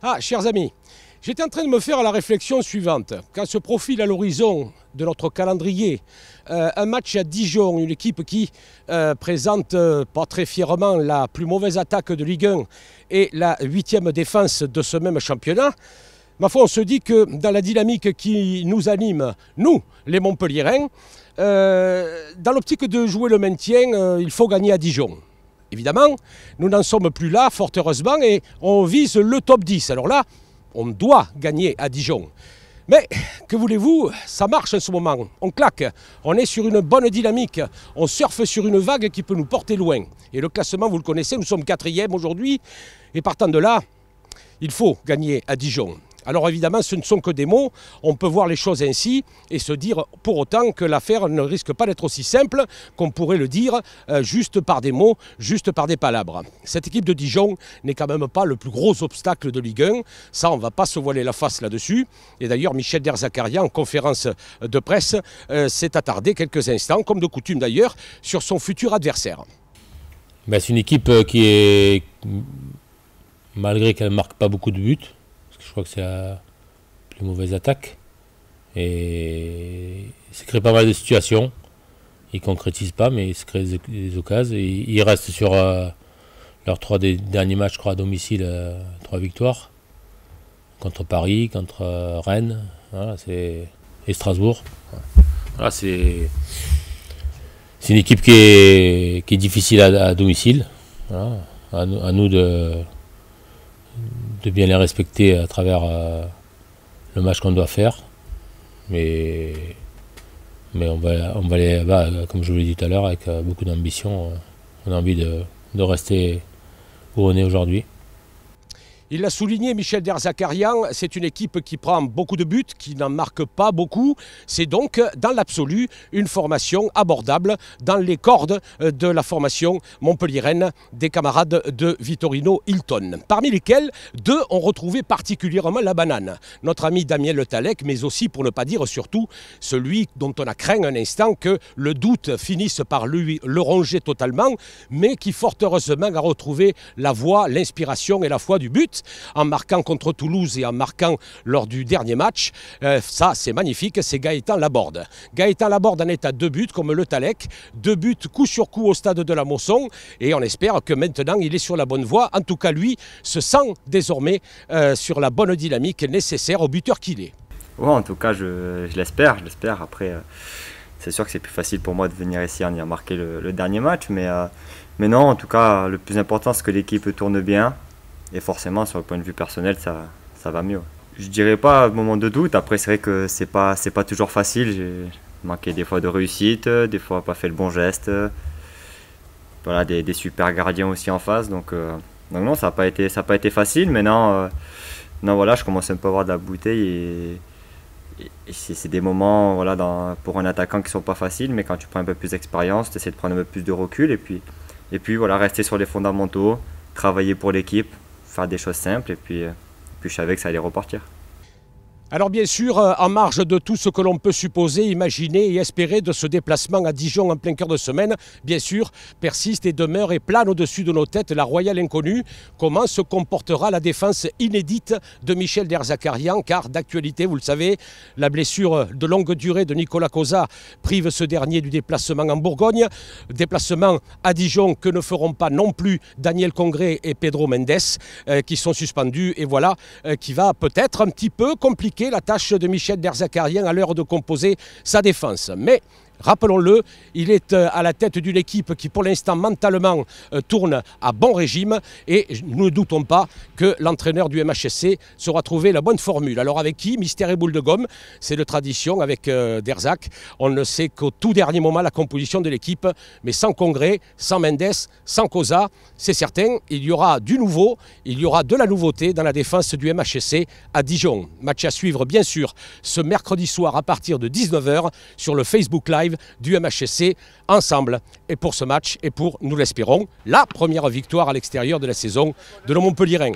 Ah, chers amis, j'étais en train de me faire la réflexion suivante. Quand se profile à l'horizon de notre calendrier euh, un match à Dijon, une équipe qui euh, présente euh, pas très fièrement la plus mauvaise attaque de Ligue 1 et la huitième défense de ce même championnat, ma foi, on se dit que dans la dynamique qui nous anime, nous, les Montpelliérains, dans l'optique de jouer le maintien, il faut gagner à Dijon. Évidemment, nous n'en sommes plus là, fort heureusement, et on vise le top 10. Alors là, on doit gagner à Dijon. Mais que voulez-vous, ça marche en ce moment. On claque, on est sur une bonne dynamique, on surfe sur une vague qui peut nous porter loin. Et le classement, vous le connaissez, nous sommes quatrième aujourd'hui. Et partant de là, il faut gagner à Dijon. Alors évidemment, ce ne sont que des mots, on peut voir les choses ainsi et se dire pour autant que l'affaire ne risque pas d'être aussi simple qu'on pourrait le dire euh, juste par des mots, juste par des palabres. Cette équipe de Dijon n'est quand même pas le plus gros obstacle de Ligue 1, ça on ne va pas se voiler la face là-dessus. Et d'ailleurs, Michel Derzakaria, en conférence de presse, euh, s'est attardé quelques instants, comme de coutume d'ailleurs, sur son futur adversaire. Ben, c'est une équipe euh, qui est, malgré qu'elle ne marque pas beaucoup de buts, je crois que c'est la plus mauvaise attaque. Et ça crée pas mal de situations. Il concrétisent pas, mais ils se crée des, occasions. Et il reste sur euh, leurs trois derniers matchs, je crois, à domicile, euh, trois victoires. Contre Paris, contre euh, Rennes, c'est... et Strasbourg. c'est... une équipe qui est, difficile à, domicile. à nous de de bien les respecter à travers euh, le match qu'on doit faire. Mais, mais on, va, on va aller comme je vous l'ai dit tout à l'heure, avec euh, beaucoup d'ambition. Euh, on a envie de rester où on est aujourd'hui. Il l'a souligné, Michel Derzakarian, c'est une équipe qui prend beaucoup de buts, qui n'en marque pas beaucoup. C'est donc, dans l'absolu, une formation abordable dans les cordes euh, de la formation montpelliéraine des camarades de vitorino Hilton, parmi lesquels deux ont retrouvé particulièrement la banane. Notre ami Damien Le mais aussi, pour ne pas dire surtout, celui dont on a craint un instant que le doute finisse par lui le ronger totalement, mais qui fort heureusement a retrouvé la voie, l'inspiration et la foi du but en marquant contre Toulouse et en marquant lors du dernier match. Euh, ça, c'est magnifique, c'est Gaëtan Laborde. Gaëtan Laborde en est à deux buts, comme le Talec, deux buts coup sur coup au stade de la Mosson, et on espère que maintenant, il est sur la bonne voie. En tout cas, lui se sent désormais euh, sur la bonne dynamique nécessaire au buteur qu'il est. en tout cas, je, l'espère, je l'espère. Après, euh, c'est sûr que c'est plus facile pour moi de venir ici en y remarquer le, dernier match, mais, mais non, en tout cas, le plus important, c'est que l'équipe tourne bien, et forcément sur le point de vue personnel ça, ça va mieux. Je dirais pas moment de doute, après c'est vrai que c'est pas, c'est pas toujours facile, j'ai manqué des fois de réussite, des fois pas fait le bon geste, voilà des, des super gardiens aussi en face donc, euh, non ça n'a pas, été, ça a pas été facile mais non, euh, non voilà je commence un peu à avoir de la bouteille et, c'est des moments voilà, dans, pour un attaquant qui sont pas faciles mais quand tu prends un peu plus d'expérience, tu essaies de prendre un peu plus de recul et puis, et puis voilà rester sur les fondamentaux, travailler pour l'équipe, faire des choses simples et puis, euh, puis je savais que ça allait repartir. Alors bien sûr, euh, en marge de tout ce que l'on peut supposer, imaginer et espérer de ce déplacement à Dijon en plein cœur de semaine, bien sûr, persiste et demeure et plane au-dessus de nos têtes la royale inconnue. Comment se comportera la défense inédite de Michel Derzakarian Car d'actualité, vous le savez, la blessure de longue durée de Nicolas Cosa prive ce dernier du déplacement en Bourgogne. Déplacement à Dijon que ne feront pas non plus Daniel Congré et Pedro Mendes, euh, qui sont suspendus. Et voilà, euh, qui va peut-être un petit peu compliquer la tâche de Michel Derzakarian à l'heure de composer sa défense. Mais Rappelons-le, il est euh, à la tête d'une équipe qui pour l'instant mentalement euh, tourne à bon régime et nous ne doutons pas que l'entraîneur du MHSC saura trouver la bonne formule. Alors avec qui Mystère et boule de gomme, c'est de tradition avec euh, Derzac. On ne sait qu'au tout dernier moment la composition de l'équipe, mais sans Congrès, sans Mendes, sans Cosa, c'est certain, il y aura du nouveau, il y aura de la nouveauté dans la défense du MHSC à Dijon. Match à suivre bien sûr ce mercredi soir à partir de 19h sur le Facebook Live du MHSC ensemble et pour ce match et pour, nous l'espérons, la première victoire à l'extérieur de la saison de nos Montpellierins.